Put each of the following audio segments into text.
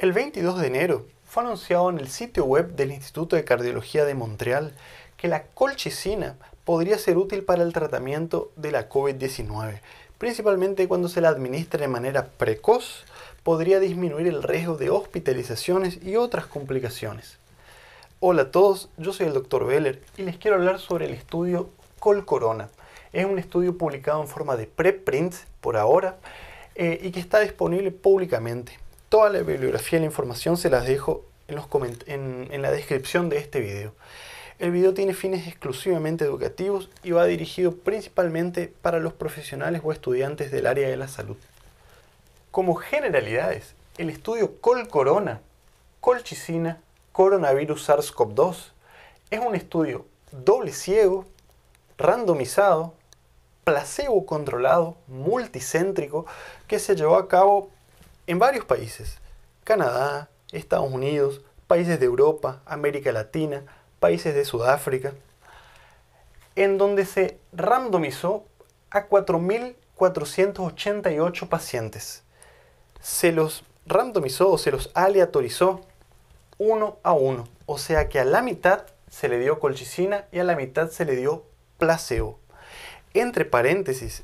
El 22 de enero fue anunciado en el sitio web del Instituto de Cardiología de Montreal que la colchicina podría ser útil para el tratamiento de la COVID-19, principalmente cuando se la administra de manera precoz, podría disminuir el riesgo de hospitalizaciones y otras complicaciones. Hola a todos, yo soy el Dr. Veller y les quiero hablar sobre el estudio Colcorona. Es un estudio publicado en forma de preprint por ahora eh, y que está disponible públicamente. Toda la bibliografía y la información se las dejo en, la descripción de este video. El video tiene fines exclusivamente educativos y va dirigido principalmente para los profesionales o estudiantes del área de la salud. Como generalidades, el estudio Col-Corona, Colchicina, Coronavirus SARS-CoV-2 es un estudio doble ciego, randomizado, placebo controlado, multicéntrico, que se llevó a cabo en varios países, Canadá, Estados Unidos, países de Europa, América Latina, países de Sudáfrica, en donde se randomizó a 4.488 pacientes. Se los randomizó o se los aleatorizó uno a uno, o sea que a la mitad se le dio colchicina y a la mitad se le dio placebo. Entre paréntesis,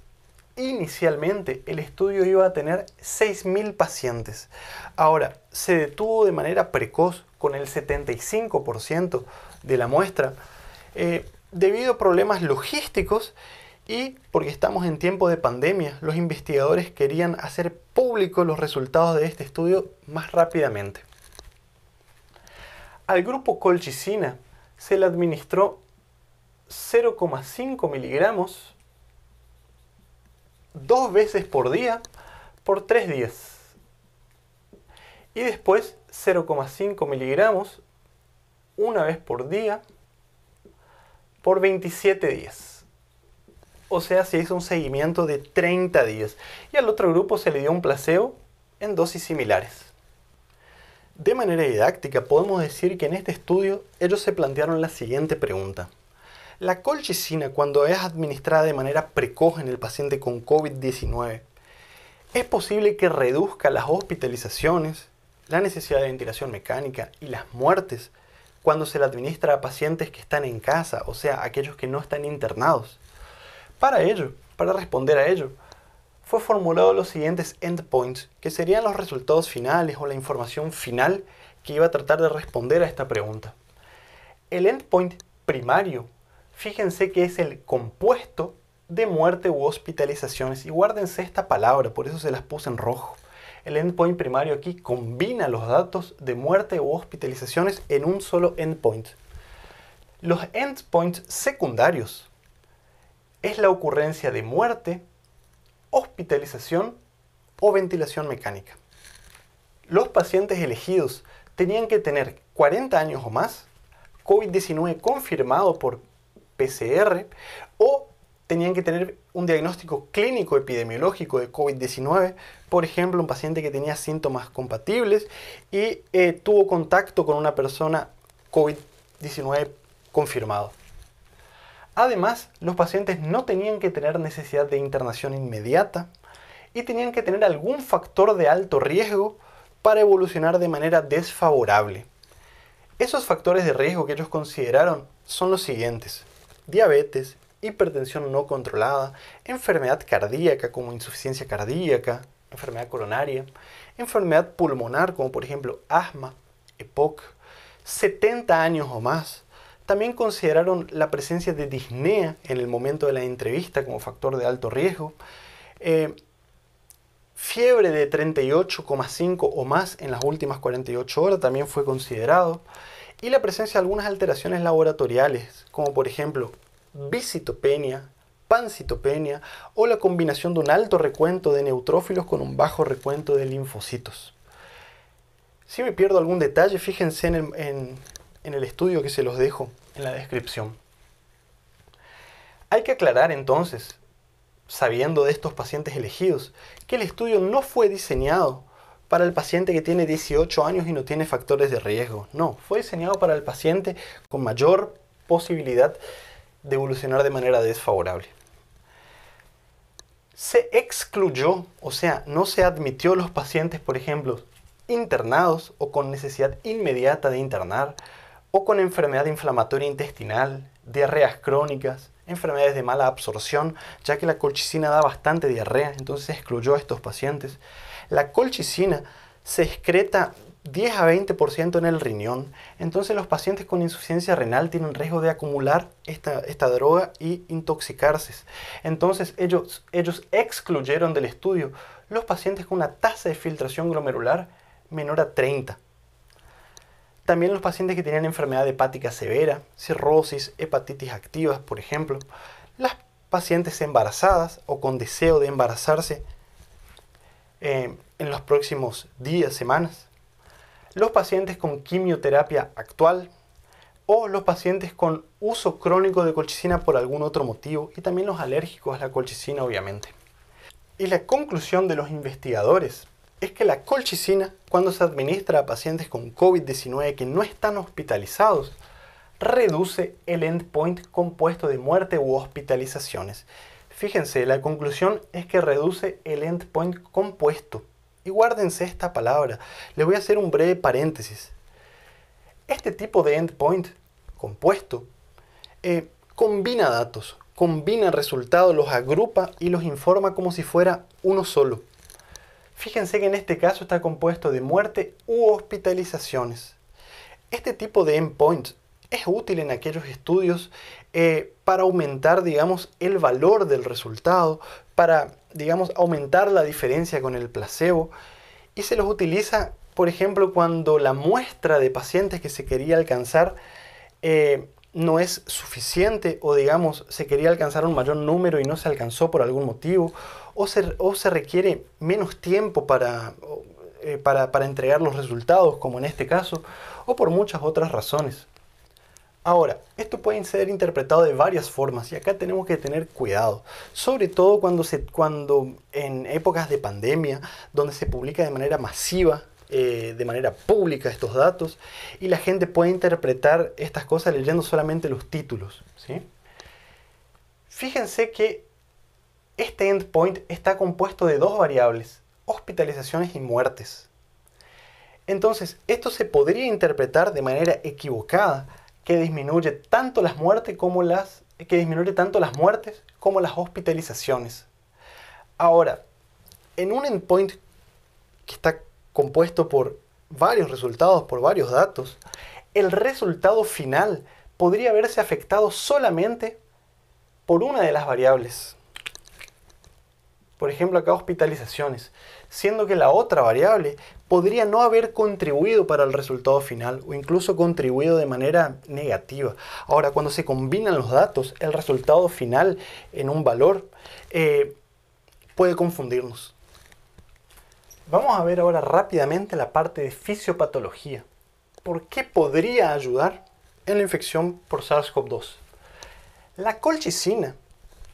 Inicialmente el estudio iba a tener 6.000 pacientes. Ahora, se detuvo de manera precoz con el 75% de la muestra eh, debido a problemas logísticos y porque estamos en tiempo de pandemia. Los investigadores querían hacer públicos los resultados de este estudio más rápidamente. Al grupo colchicina se le administró 0,5 miligramos dos veces por día por tres días. Y después 0,5 miligramos una vez por día por 27 días. O sea, se hizo un seguimiento de 30 días. Y al otro grupo se le dio un placebo en dosis similares. De manera didáctica, podemos decir que en este estudio ellos se plantearon la siguiente pregunta. La colchicina, cuando es administrada de manera precoz en el paciente con COVID-19, es posible que reduzca las hospitalizaciones, la necesidad de ventilación mecánica y las muertes cuando se la administra a pacientes que están en casa, o sea, aquellos que no están internados. Para ello, para responder a ello, fue formulado los siguientes endpoints, que serían los resultados finales o la información final que iba a tratar de responder a esta pregunta. El endpoint primario fíjense que es el compuesto de muerte u hospitalizaciones. Y guárdense esta palabra, por eso se las puse en rojo. El endpoint primario aquí combina los datos de muerte u hospitalizaciones en un solo endpoint. Los endpoints secundarios es la ocurrencia de muerte, hospitalización o ventilación mecánica. Los pacientes elegidos tenían que tener 40 años o más, COVID-19 confirmado por PCR, o tenían que tener un diagnóstico clínico epidemiológico de COVID-19, por ejemplo, un paciente que tenía síntomas compatibles y eh, tuvo contacto con una persona COVID-19 confirmado. Además, los pacientes no tenían que tener necesidad de internación inmediata y tenían que tener algún factor de alto riesgo para evolucionar de manera desfavorable. Esos factores de riesgo que ellos consideraron son los siguientes diabetes, hipertensión no controlada, enfermedad cardíaca como insuficiencia cardíaca, enfermedad coronaria, enfermedad pulmonar como por ejemplo asma, EPOC, 70 años o más. También consideraron la presencia de disnea en el momento de la entrevista como factor de alto riesgo. Eh, fiebre de 38,5 o más en las últimas 48 horas también fue considerado y la presencia de algunas alteraciones laboratoriales, como por ejemplo bicitopenia, mm. pancitopenia o la combinación de un alto recuento de neutrófilos con un bajo recuento de linfocitos. Si me pierdo algún detalle, fíjense en el, en el estudio que se los dejo en la descripción. Hay que aclarar entonces, sabiendo de estos pacientes elegidos, que el estudio no fue diseñado para el paciente que tiene 18 años y no tiene factores de riesgo. No, fue diseñado para el paciente con mayor posibilidad de evolucionar de manera desfavorable. Se excluyó, o sea, no se admitió los pacientes, por ejemplo, internados o con necesidad inmediata de internar, o con enfermedad inflamatoria intestinal, diarreas crónicas, enfermedades de mala absorción, ya que la colchicina da bastante diarrea, entonces excluyó a estos pacientes. La colchicina se excreta 10 a 20% en el riñón, entonces los pacientes con insuficiencia renal tienen riesgo de acumular esta, droga y intoxicarse. Entonces ellos, excluyeron del estudio los pacientes con una tasa de filtración glomerular menor a 30. También los pacientes que tienen enfermedad hepática severa, cirrosis, hepatitis activas, por ejemplo, las pacientes embarazadas o con deseo de embarazarse eh, en los próximos días, semanas, los pacientes con quimioterapia actual o los pacientes con uso crónico de colchicina por algún otro motivo y también los alérgicos a la colchicina obviamente. Y la conclusión de los investigadores es que la colchicina, cuando se administra a pacientes con COVID-19 que no están hospitalizados, reduce el endpoint compuesto de muerte u hospitalizaciones Fíjense, la conclusión es que reduce el endpoint compuesto. Y guárdense esta palabra. le voy a hacer un breve paréntesis. Este tipo de endpoint compuesto eh, combina datos, combina resultados, los agrupa y los informa como si fuera uno solo. Fíjense que en este caso está compuesto de muerte u hospitalizaciones. Este tipo de endpoint es útil en aquellos estudios eh, para aumentar, digamos, el valor del resultado, para, digamos, aumentar la diferencia con el placebo. Y se los utiliza, por ejemplo, cuando la muestra de pacientes que se quería alcanzar eh, no es suficiente o, digamos, se quería alcanzar un mayor número y no se alcanzó por algún motivo, o se, requiere menos tiempo eh, para, para entregar los resultados, como en este caso, o por muchas otras razones. Ahora, esto puede ser interpretado de varias formas y acá tenemos que tener cuidado, sobre todo cuando, cuando en épocas de pandemia, donde se publica de manera masiva, eh, de manera pública estos datos, y la gente puede interpretar estas cosas leyendo solamente los títulos. Fíjense que este endpoint está compuesto de dos variables, hospitalizaciones y muertes. Entonces, esto se podría interpretar de manera equivocada que disminuye tanto las muertes como las que disminuye tanto las muertes como las hospitalizaciones. Ahora, en un endpoint que está compuesto por varios resultados, por varios datos, el resultado final podría verse afectado solamente por una de las variables por ejemplo acá hospitalizaciones, siendo que la otra variable podría no haber contribuido para el resultado final o incluso contribuido de manera negativa. Ahora, cuando se combinan los datos, el resultado final en un valor eh, puede confundirnos. Vamos a ver ahora rápidamente la parte de fisiopatología. ¿Por qué podría ayudar en la infección por SARS-CoV-2? La colchicina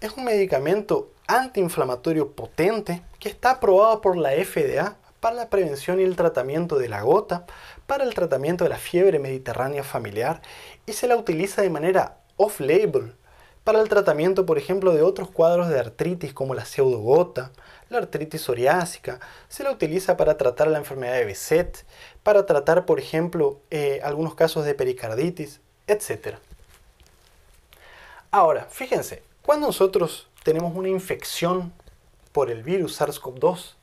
es un medicamento antiinflamatorio potente que está aprobado por la FDA para la prevención y el tratamiento de la gota, para el tratamiento de la fiebre mediterránea familiar y se la utiliza de manera off-label para el tratamiento, por ejemplo, de otros cuadros de artritis como la pseudogota, la artritis psoriásica, se la utiliza para tratar la enfermedad de beset para tratar, por ejemplo, eh, algunos casos de pericarditis, etc. Ahora, fíjense, cuando nosotros tenemos una infección por el virus SARS-CoV-2,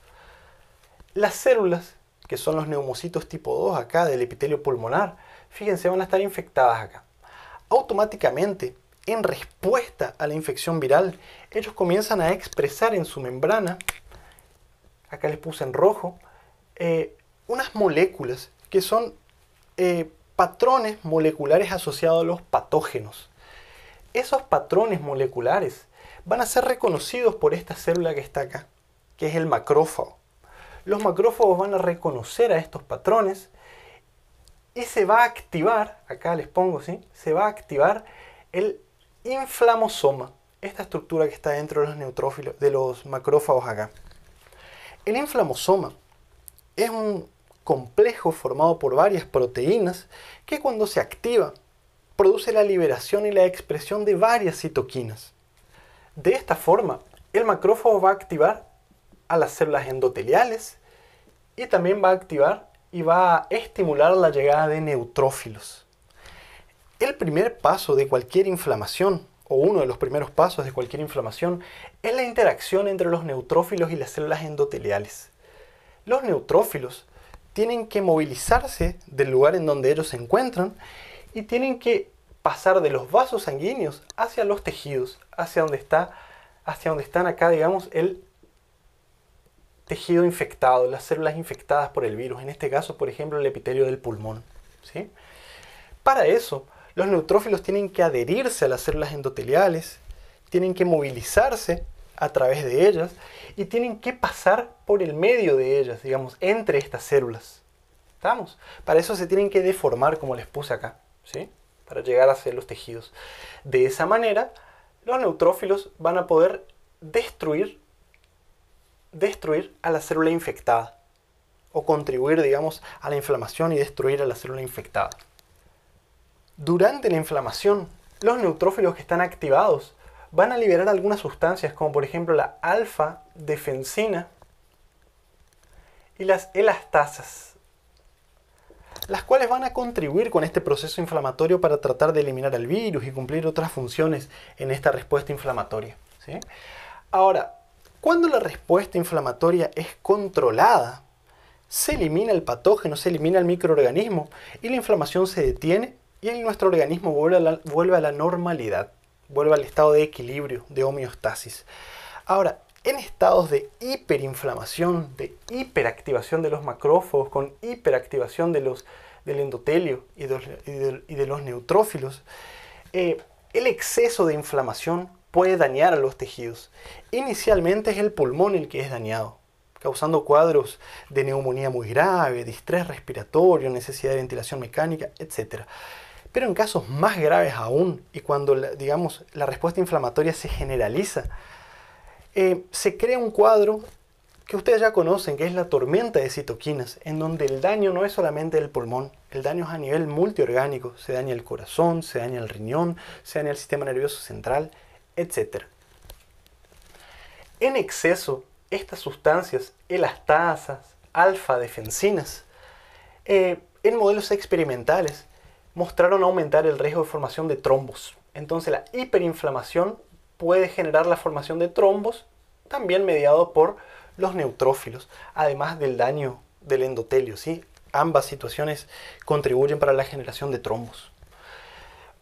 las células, que son los neumocitos tipo 2 acá del epitelio pulmonar, fíjense, van a estar infectadas acá. Automáticamente, en respuesta a la infección viral, ellos comienzan a expresar en su membrana, acá les puse en rojo, eh, unas moléculas que son eh, patrones moleculares asociados a los patógenos. Esos patrones moleculares van a ser reconocidos por esta célula que está acá, que es el macrófago. Los macrófagos van a reconocer a estos patrones y se va a activar, acá les pongo, ¿sí? se va a activar el inflamosoma, esta estructura que está dentro de los neutrófilos, de los macrófagos acá. El inflamosoma es un complejo formado por varias proteínas que cuando se activa produce la liberación y la expresión de varias citoquinas. De esta forma, el macrófago va a activar a las células endoteliales y también va a activar y va a estimular la llegada de neutrófilos. El primer paso de cualquier inflamación, o uno de los primeros pasos de cualquier inflamación, es la interacción entre los neutrófilos y las células endoteliales. Los neutrófilos tienen que movilizarse del lugar en donde ellos se encuentran y tienen que pasar de los vasos sanguíneos hacia los tejidos, hacia donde está, hacia donde están acá, digamos, el tejido infectado, las células infectadas por el virus, en este caso, por ejemplo, el epitelio del pulmón. ¿sí? Para eso, los neutrófilos tienen que adherirse a las células endoteliales, tienen que movilizarse a través de ellas y tienen que pasar por el medio de ellas, digamos, entre estas células. ¿Estamos? Para eso se tienen que deformar, como les puse acá. ¿sí? para llegar a hacer los tejidos. De esa manera, los neutrófilos van a poder destruir, destruir a la célula infectada o contribuir, digamos, a la inflamación y destruir a la célula infectada. Durante la inflamación, los neutrófilos que están activados van a liberar algunas sustancias como por ejemplo la alfa-defensina y las elastasas las cuales van a contribuir con este proceso inflamatorio para tratar de eliminar el virus y cumplir otras funciones en esta respuesta inflamatoria. Ahora, cuando la respuesta inflamatoria es controlada, se elimina el patógeno, se elimina el microorganismo y la inflamación se detiene y nuestro organismo vuelve a la, vuelve a la normalidad, vuelve al estado de equilibrio, de homeostasis. Ahora, en estados de hiperinflamación, de hiperactivación de los macrófagos, con hiperactivación del endotelio y de, los neutrófilos, eh, el exceso de inflamación puede dañar a los tejidos. Inicialmente es el pulmón el que es dañado, causando cuadros de neumonía muy grave, distrés respiratorio, necesidad de ventilación mecánica, etc. Pero en casos más graves aún y cuando, digamos, la respuesta inflamatoria se generaliza, eh, se crea un cuadro que ustedes ya conocen, que es la tormenta de citoquinas, en donde el daño no es solamente el pulmón, el daño es a nivel multiorgánico, se daña el corazón, se daña el riñón, se daña el sistema nervioso central, etc. En exceso, estas sustancias, elastasas, alfa-defensinas, eh, en modelos experimentales mostraron aumentar el riesgo de formación de trombos. Entonces la hiperinflamación puede generar la formación de trombos, también mediado por los neutrófilos, además del daño del endotelio. ¿sí? Ambas situaciones contribuyen para la generación de trombos.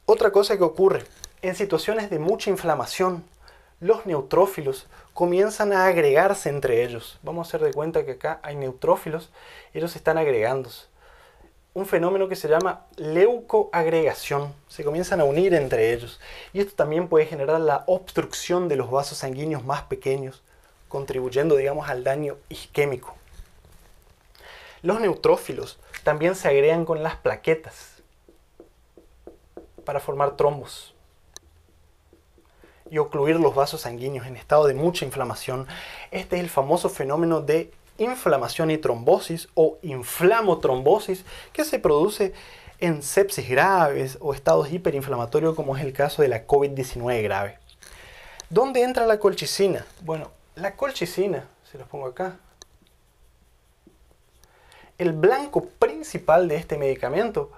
Otra cosa que ocurre, en situaciones de mucha inflamación, los neutrófilos comienzan a agregarse entre ellos. Vamos a hacer de cuenta que acá hay neutrófilos, ellos están agregándose un fenómeno que se llama leucoagregación. Se comienzan a unir entre ellos. Y esto también puede generar la obstrucción de los vasos sanguíneos más pequeños, contribuyendo, digamos, al daño isquémico. Los neutrófilos también se agregan con las plaquetas para formar trombos y ocluir los vasos sanguíneos en estado de mucha inflamación. Este es el famoso fenómeno de inflamación y trombosis o inflamotrombosis que se produce en sepsis graves o estados hiperinflamatorios como es el caso de la COVID-19 grave. ¿Dónde entra la colchicina? Bueno, la colchicina, se los pongo acá, el blanco principal de este medicamento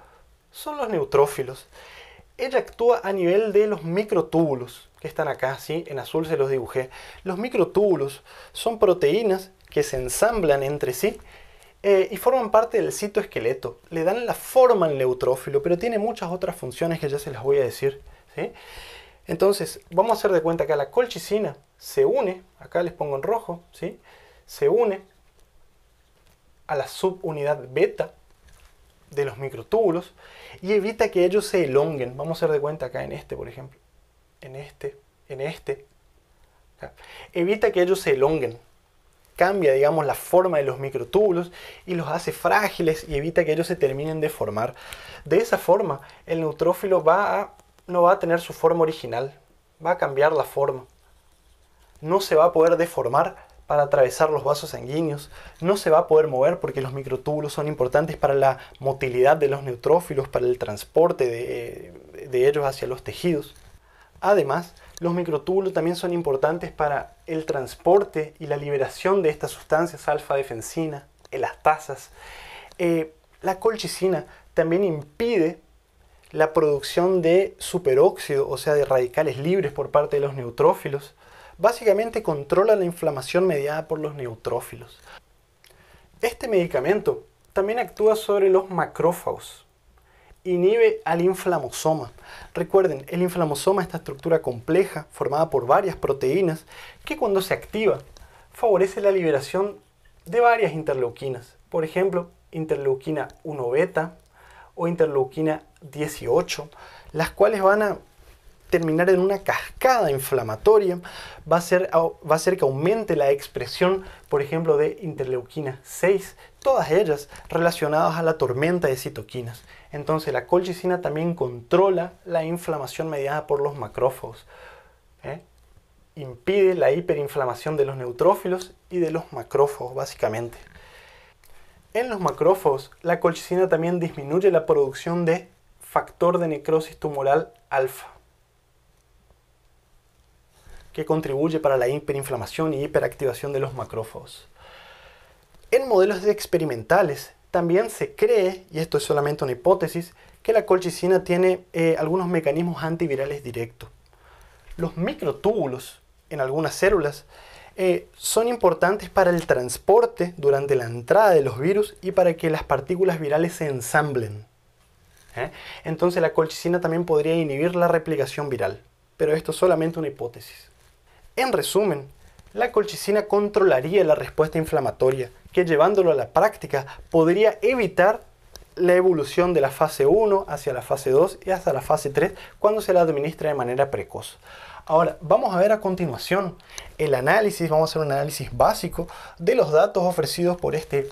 son los neutrófilos. Ella actúa a nivel de los microtúbulos que están acá, ¿sí? en azul se los dibujé. Los microtúbulos son proteínas que se ensamblan entre sí eh, y forman parte del citoesqueleto. Le dan la forma al neutrófilo, pero tiene muchas otras funciones que ya se las voy a decir. Entonces, vamos a hacer de cuenta que la colchicina se une, acá les pongo en rojo, ¿sí? se une a la subunidad beta de los microtúbulos y evita que ellos se elonguen. Vamos a hacer de cuenta acá en este, por ejemplo, en este, en este. Evita que ellos se elonguen, cambia, digamos, la forma de los microtúbulos y los hace frágiles y evita que ellos se terminen de formar. De esa forma, el neutrófilo va no va a tener su forma original, va a cambiar la forma. No se va a poder deformar para atravesar los vasos sanguíneos, no se va a poder mover porque los microtúbulos son importantes para la motilidad de los neutrófilos, para el transporte de, de ellos hacia los tejidos. Además, los microtúbulos también son importantes para el transporte y la liberación de estas sustancias alfa-defensina, elastasas. Eh, la colchicina también impide la producción de superóxido, o sea, de radicales libres por parte de los neutrófilos. Básicamente controla la inflamación mediada por los neutrófilos. Este medicamento también actúa sobre los macrófagos, inhibe al inflamosoma. Recuerden, el inflamosoma es esta estructura compleja formada por varias proteínas que cuando se activa favorece la liberación de varias interleuquinas. Por ejemplo, interleuquina 1 beta o interleuquina 18, las cuales van a terminar en una cascada inflamatoria, va a, ser, que aumente la expresión, por ejemplo, de interleuquina 6, todas ellas relacionadas a la tormenta de citoquinas. Entonces la colchicina también controla la inflamación mediada por los macrófagos. ¿eh? Impide la hiperinflamación de los neutrófilos y de los macrófagos, básicamente. En los macrófagos, la colchicina también disminuye la producción de factor de necrosis tumoral alfa que contribuye para la hiperinflamación y hiperactivación de los macrófagos. En modelos experimentales también se cree, y esto es solamente una hipótesis, que la colchicina tiene eh, algunos mecanismos antivirales directos. Los microtúbulos en algunas células eh, son importantes para el transporte durante la entrada de los virus y para que las partículas virales se ensamblen. ¿eh? Entonces la colchicina también podría inhibir la replicación viral, pero esto es solamente una hipótesis. En resumen, la colchicina controlaría la respuesta inflamatoria, que llevándolo a la práctica podría evitar la evolución de la fase 1 hacia la fase 2 y hasta la fase 3 cuando se la administra de manera precoz. Ahora, vamos a ver a continuación el análisis, vamos a hacer un análisis básico de los datos ofrecidos por este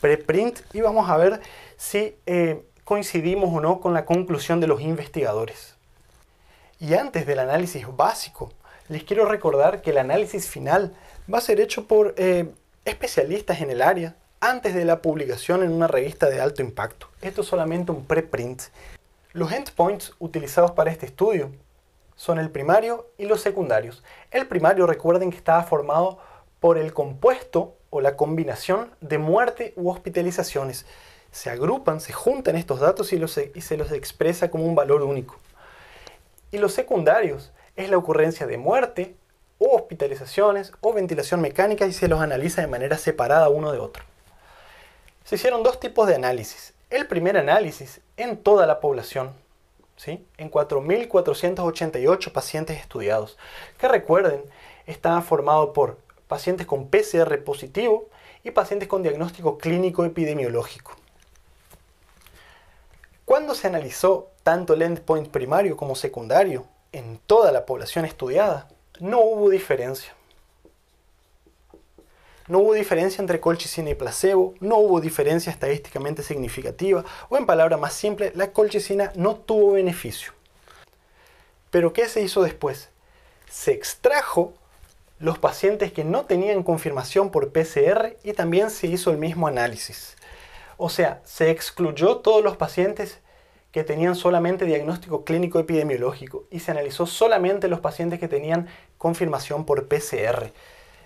preprint y vamos a ver si eh, coincidimos o no con la conclusión de los investigadores. Y antes del análisis básico, les quiero recordar que el análisis final va a ser hecho por eh, especialistas en el área antes de la publicación en una revista de alto impacto. Esto es solamente un preprint. Los endpoints utilizados para este estudio son el primario y los secundarios. El primario recuerden que estaba formado por el compuesto o la combinación de muerte u hospitalizaciones. Se agrupan, se juntan estos datos y e, se los expresa como un valor único. Y los secundarios es la ocurrencia de muerte o hospitalizaciones o ventilación mecánica y se los analiza de manera separada uno de otro. Se hicieron dos tipos de análisis. El primer análisis en toda la población, ¿sí? en 4.488 pacientes estudiados, que recuerden, estaba formado por pacientes con PCR positivo y pacientes con diagnóstico clínico epidemiológico. Cuando se analizó tanto el endpoint primario como secundario? en toda la población estudiada, no hubo diferencia. No hubo diferencia entre colchicina y placebo, no hubo diferencia estadísticamente significativa, o en palabra más simple, la colchicina no tuvo beneficio. Pero ¿qué se hizo después? Se extrajo los pacientes que no tenían confirmación por PCR y también se hizo el mismo análisis. O sea, se excluyó todos los pacientes que tenían solamente diagnóstico clínico epidemiológico y se analizó solamente los pacientes que tenían confirmación por PCR.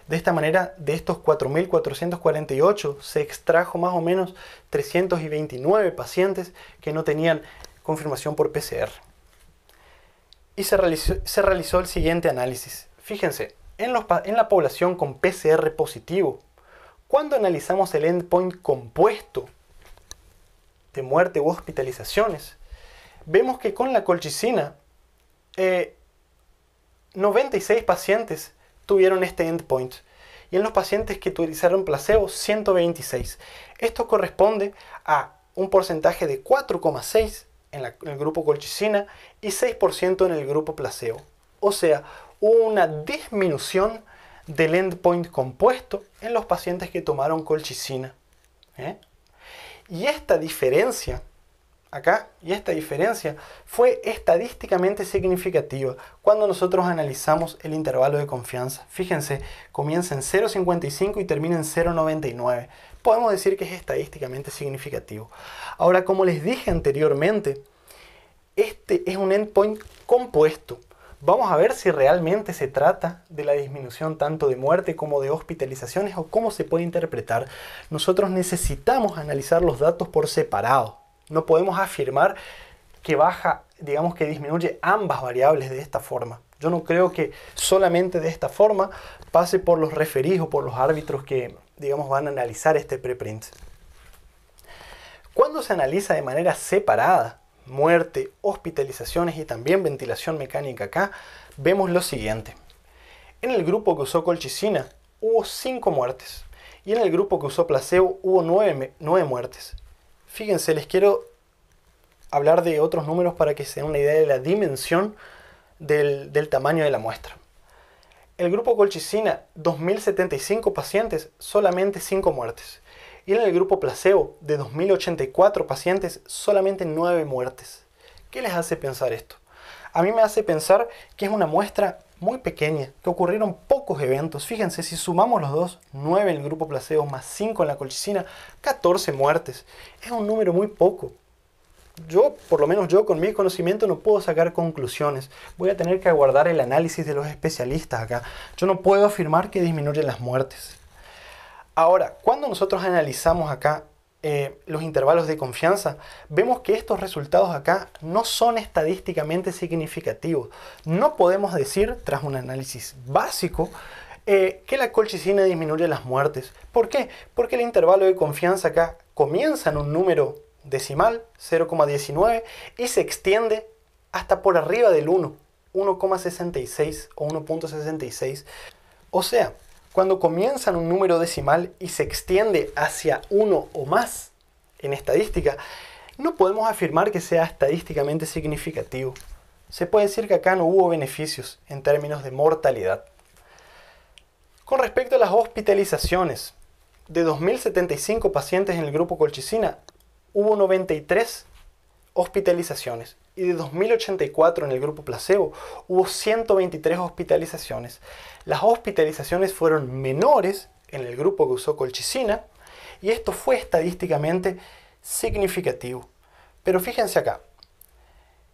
De esta manera, de estos 4.448 se extrajo más o menos 329 pacientes que no tenían confirmación por PCR. Y se realizó, el siguiente análisis. Fíjense, en, en la población con PCR positivo, cuando analizamos el endpoint compuesto de muerte u hospitalizaciones, vemos que con la colchicina, 96 eh, pacientes tuvieron este endpoint y en los pacientes que utilizaron placebo 126. Esto corresponde a un porcentaje de 4,6 en, el grupo colchicina y 6% en el grupo placebo. O sea, hubo una disminución del endpoint compuesto en los pacientes que tomaron colchicina. ¿eh? Y esta diferencia acá y esta diferencia fue estadísticamente significativa cuando nosotros analizamos el intervalo de confianza. Fíjense, comienza en 0,55 y termina en 0,99. Podemos decir que es estadísticamente significativo. Ahora, como les dije anteriormente, este es un endpoint compuesto. Vamos a ver si realmente se trata de la disminución tanto de muerte como de hospitalizaciones o cómo se puede interpretar. Nosotros necesitamos analizar los datos por separado. No podemos afirmar que baja, digamos que disminuye ambas variables de esta forma. Yo no creo que solamente de esta forma pase por los referidos o por los árbitros que, digamos, van a analizar este preprint. Cuando se analiza de manera separada, muerte, hospitalizaciones y también ventilación mecánica acá, vemos lo siguiente. En el grupo que usó colchicina hubo 5 muertes y en el grupo que usó placebo hubo 9 muertes. Fíjense, les quiero hablar de otros números para que se den una idea de la dimensión del, tamaño de la muestra. El grupo colchicina, 2.075 pacientes, solamente 5 muertes. Y en el grupo placebo, de 2.084 pacientes, solamente 9 muertes. ¿Qué les hace pensar esto? A mí me hace pensar que es una muestra muy pequeña, que ocurrieron pocos eventos. Fíjense, si sumamos los dos, 9 en el grupo placebo más 5 en la colchicina, 14 muertes. Es un número muy poco. Yo, por lo menos yo con mi conocimiento, no puedo sacar conclusiones. Voy a tener que aguardar el análisis de los especialistas acá. Yo no puedo afirmar que disminuyen las muertes. Ahora, cuando nosotros analizamos acá eh, los intervalos de confianza, vemos que estos resultados acá no son estadísticamente significativos. No podemos decir, tras un análisis básico, eh, que la colchicina disminuye las muertes. ¿Por qué? Porque el intervalo de confianza acá comienza en un número decimal, 0,19, y se extiende hasta por arriba del 1, 1,66 o 1,66. O sea, cuando comienzan un número decimal y se extiende hacia uno o más en estadística, no podemos afirmar que sea estadísticamente significativo. Se puede decir que acá no hubo beneficios en términos de mortalidad. Con respecto a las hospitalizaciones, de 2.075 pacientes en el grupo colchicina, hubo 93 hospitalizaciones y de 2084 en el grupo placebo hubo 123 hospitalizaciones. Las hospitalizaciones fueron menores en el grupo que usó colchicina y esto fue estadísticamente significativo. Pero fíjense acá,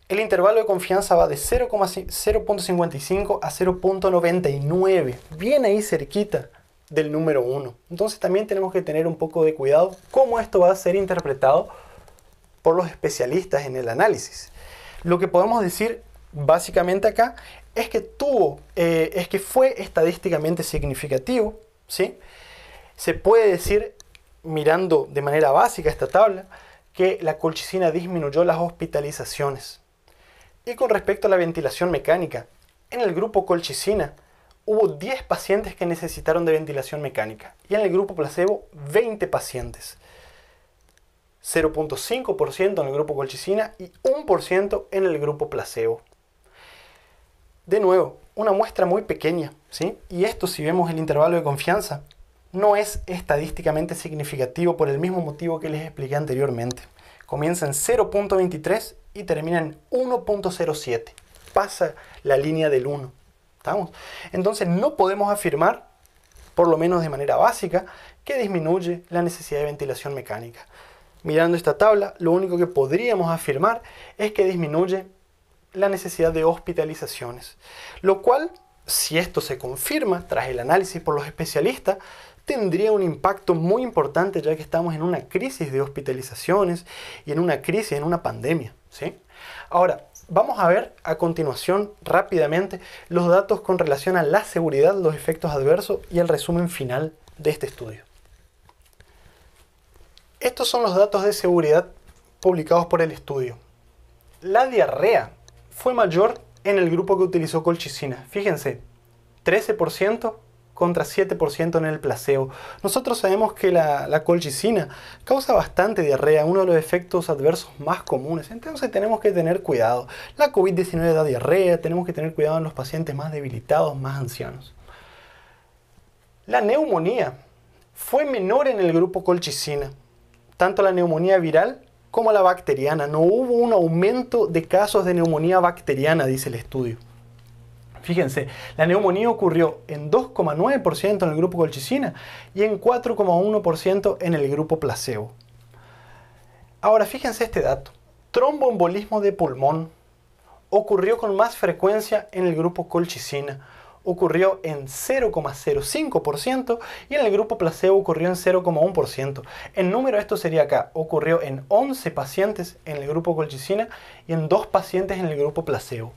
el intervalo de confianza va de 0,55 a 0,99, bien ahí cerquita del número 1. Entonces también tenemos que tener un poco de cuidado cómo esto va a ser interpretado por los especialistas en el análisis. Lo que podemos decir básicamente acá es que tuvo, eh, es que fue estadísticamente significativo, ¿sí? Se puede decir, mirando de manera básica esta tabla, que la colchicina disminuyó las hospitalizaciones. Y con respecto a la ventilación mecánica, en el grupo colchicina hubo 10 pacientes que necesitaron de ventilación mecánica y en el grupo placebo 20 pacientes. 0.5% en el grupo colchicina y 1% en el grupo placebo. De nuevo, una muestra muy pequeña, ¿sí? Y esto si vemos el intervalo de confianza, no es estadísticamente significativo por el mismo motivo que les expliqué anteriormente. Comienza en 0.23 y termina en 1.07. Pasa la línea del 1. ¿Estamos? Entonces no podemos afirmar, por lo menos de manera básica, que disminuye la necesidad de ventilación mecánica. Mirando esta tabla, lo único que podríamos afirmar es que disminuye la necesidad de hospitalizaciones, lo cual, si esto se confirma tras el análisis por los especialistas, tendría un impacto muy importante ya que estamos en una crisis de hospitalizaciones y en una crisis, en una pandemia. ¿sí? Ahora, vamos a ver a continuación rápidamente los datos con relación a la seguridad, los efectos adversos y el resumen final de este estudio. Estos son los datos de seguridad publicados por el estudio. La diarrea fue mayor en el grupo que utilizó colchicina. Fíjense, 13% contra 7% en el placebo. Nosotros sabemos que la, colchicina causa bastante diarrea, uno de los efectos adversos más comunes, entonces tenemos que tener cuidado. La COVID-19 da diarrea, tenemos que tener cuidado en los pacientes más debilitados, más ancianos. La neumonía fue menor en el grupo colchicina, tanto la neumonía viral como la bacteriana. No hubo un aumento de casos de neumonía bacteriana, dice el estudio. Fíjense, la neumonía ocurrió en 2,9% en el grupo colchicina y en 4,1% en el grupo placebo. Ahora fíjense este dato. Tromboembolismo de pulmón ocurrió con más frecuencia en el grupo colchicina ocurrió en 0,05% y en el grupo placebo ocurrió en 0,1%. El número esto sería acá, ocurrió en 11 pacientes en el grupo colchicina y en 2 pacientes en el grupo placebo.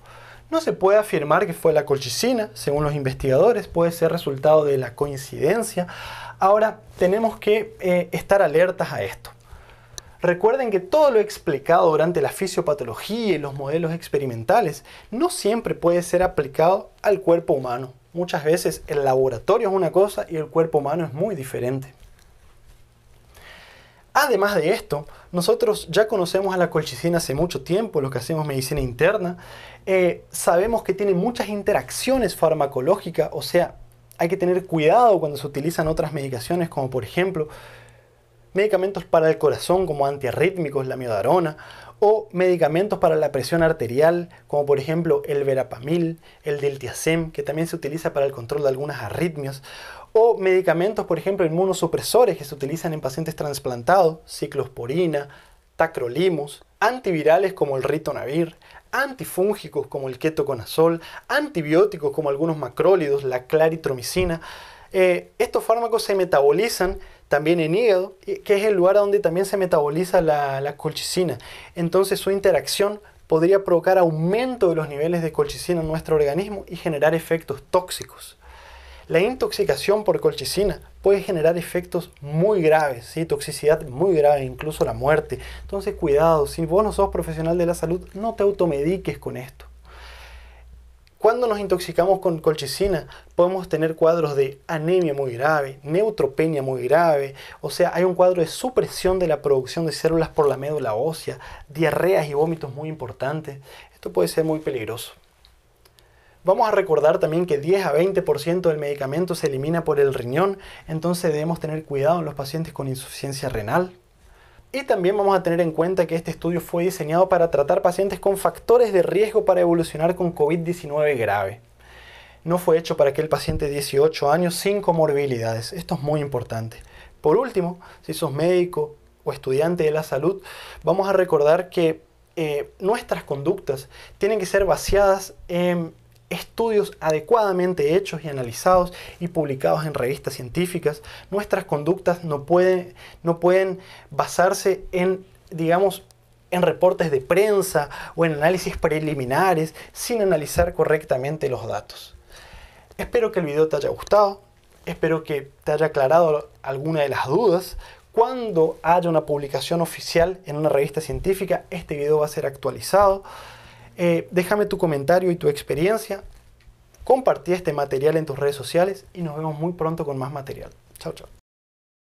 No se puede afirmar que fue la colchicina, según los investigadores, puede ser resultado de la coincidencia. Ahora, tenemos que eh, estar alertas a esto. Recuerden que todo lo explicado durante la fisiopatología y los modelos experimentales no siempre puede ser aplicado al cuerpo humano. Muchas veces el laboratorio es una cosa y el cuerpo humano es muy diferente. Además de esto, nosotros ya conocemos a la colchicina hace mucho tiempo, los que hacemos medicina interna. Eh, sabemos que tiene muchas interacciones farmacológicas, o sea, hay que tener cuidado cuando se utilizan otras medicaciones, como por ejemplo medicamentos para el corazón como antiarrítmicos, la miodarona, o medicamentos para la presión arterial, como por ejemplo el verapamil, el diltiazem, que también se utiliza para el control de algunas arritmias, o medicamentos, por ejemplo, inmunosupresores que se utilizan en pacientes trasplantados, ciclosporina, tacrolimus, antivirales como el ritonavir, antifúngicos como el ketoconazol, antibióticos como algunos macrólidos, la claritromicina. Eh, estos fármacos se metabolizan también en hígado, que es el lugar donde también se metaboliza la, colchicina. Entonces su interacción podría provocar aumento de los niveles de colchicina en nuestro organismo y generar efectos tóxicos. La intoxicación por colchicina puede generar efectos muy graves, ¿sí? toxicidad muy grave, incluso la muerte. Entonces cuidado, si vos no sos profesional de la salud, no te automediques con esto. Cuando nos intoxicamos con colchicina, podemos tener cuadros de anemia muy grave, neutropenia muy grave, o sea, hay un cuadro de supresión de la producción de células por la médula ósea, diarreas y vómitos muy importantes. Esto puede ser muy peligroso. Vamos a recordar también que 10 a 20% del medicamento se elimina por el riñón, entonces debemos tener cuidado en los pacientes con insuficiencia renal. Y también vamos a tener en cuenta que este estudio fue diseñado para tratar pacientes con factores de riesgo para evolucionar con COVID-19 grave. No fue hecho para aquel paciente de 18 años sin comorbilidades. Esto es muy importante. Por último, si sos médico o estudiante de la salud, vamos a recordar que eh, nuestras conductas tienen que ser vaciadas en estudios adecuadamente hechos y analizados y publicados en revistas científicas, nuestras conductas no pueden, no pueden basarse en, digamos, en reportes de prensa o en análisis preliminares sin analizar correctamente los datos. Espero que el video te haya gustado, espero que te haya aclarado alguna de las dudas. Cuando haya una publicación oficial en una revista científica, este video va a ser actualizado. Eh, déjame tu comentario y tu experiencia. Compartí este material en tus redes sociales y nos vemos muy pronto con más material. Chao, chao.